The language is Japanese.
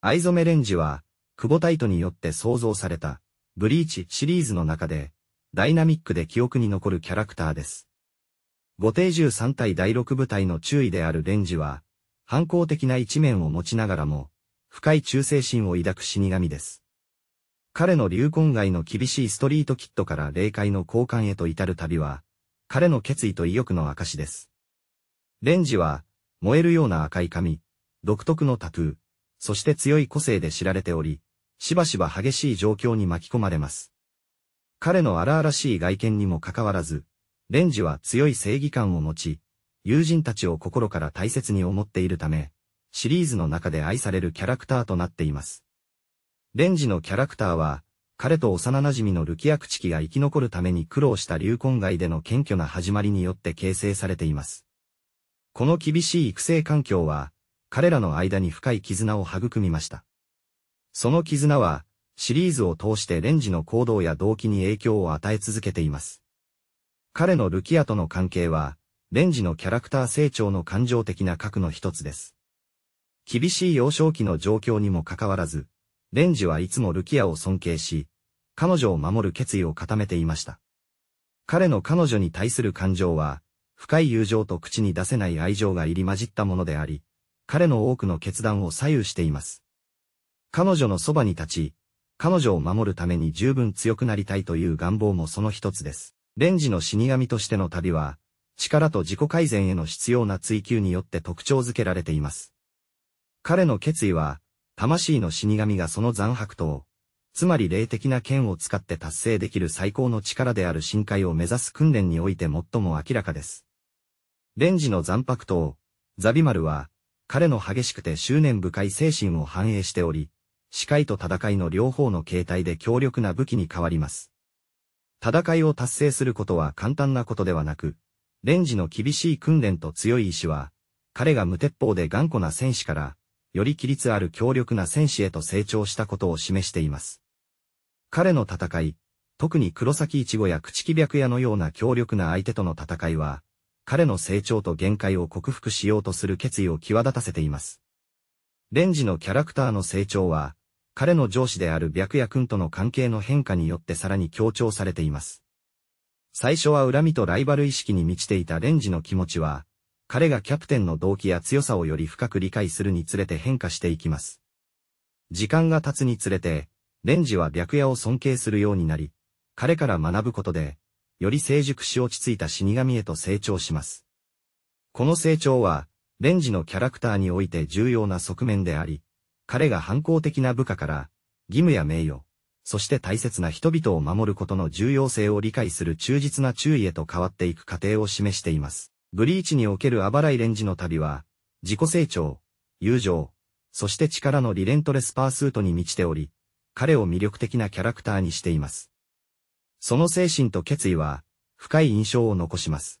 藍染レンジは、久保タイトによって創造された、ブリーチシリーズの中で、ダイナミックで記憶に残るキャラクターです。五定十三対第六部隊の注意であるレンジは、反抗的な一面を持ちながらも、深い忠誠心を抱く死神です。彼の流根外の厳しいストリートキットから霊界の交換へと至る旅は、彼の決意と意欲の証です。レンジは、燃えるような赤い髪、独特のタトゥー、そして強い個性で知られており、しばしば激しい状況に巻き込まれます。彼の荒々しい外見にもかかわらず、レンジは強い正義感を持ち、友人たちを心から大切に思っているため、シリーズの中で愛されるキャラクターとなっています。レンジのキャラクターは、彼と幼馴染のルキアクチキが生き残るために苦労した流根外での謙虚な始まりによって形成されています。この厳しい育成環境は、彼らの間に深い絆を育みました。その絆は、シリーズを通してレンジの行動や動機に影響を与え続けています。彼のルキアとの関係は、レンジのキャラクター成長の感情的な核の一つです。厳しい幼少期の状況にもかかわらず、レンジはいつもルキアを尊敬し、彼女を守る決意を固めていました。彼の彼女に対する感情は、深い友情と口に出せない愛情が入り混じったものであり、彼の多くの決断を左右しています。彼女のそばに立ち、彼女を守るために十分強くなりたいという願望もその一つです。レンジの死神としての旅は、力と自己改善への必要な追求によって特徴づけられています。彼の決意は、魂の死神がその残白と、つまり霊的な剣を使って達成できる最高の力である深海を目指す訓練において最も明らかです。レンジの残白と、ザビマルは、彼の激しくて執念深い精神を反映しており、司会と戦いの両方の形態で強力な武器に変わります。戦いを達成することは簡単なことではなく、レンジの厳しい訓練と強い意志は、彼が無鉄砲で頑固な戦士から、より規律ある強力な戦士へと成長したことを示しています。彼の戦い、特に黒崎一護や朽木白夜のような強力な相手との戦いは、彼の成長と限界を克服しようとする決意を際立たせています。レンジのキャラクターの成長は、彼の上司である白夜君との関係の変化によってさらに強調されています。最初は恨みとライバル意識に満ちていたレンジの気持ちは、彼がキャプテンの動機や強さをより深く理解するにつれて変化していきます。時間が経つにつれて、レンジは白夜を尊敬するようになり、彼から学ぶことで、より成熟し落ち着いた死神へと成長します。この成長は、レンジのキャラクターにおいて重要な側面であり、彼が反抗的な部下から、義務や名誉、そして大切な人々を守ることの重要性を理解する忠実な注意へと変わっていく過程を示しています。ブリーチにおけるあばらいレンジの旅は、自己成長、友情、そして力のリレントレスパースートに満ちており、彼を魅力的なキャラクターにしています。その精神と決意は、深い印象を残します。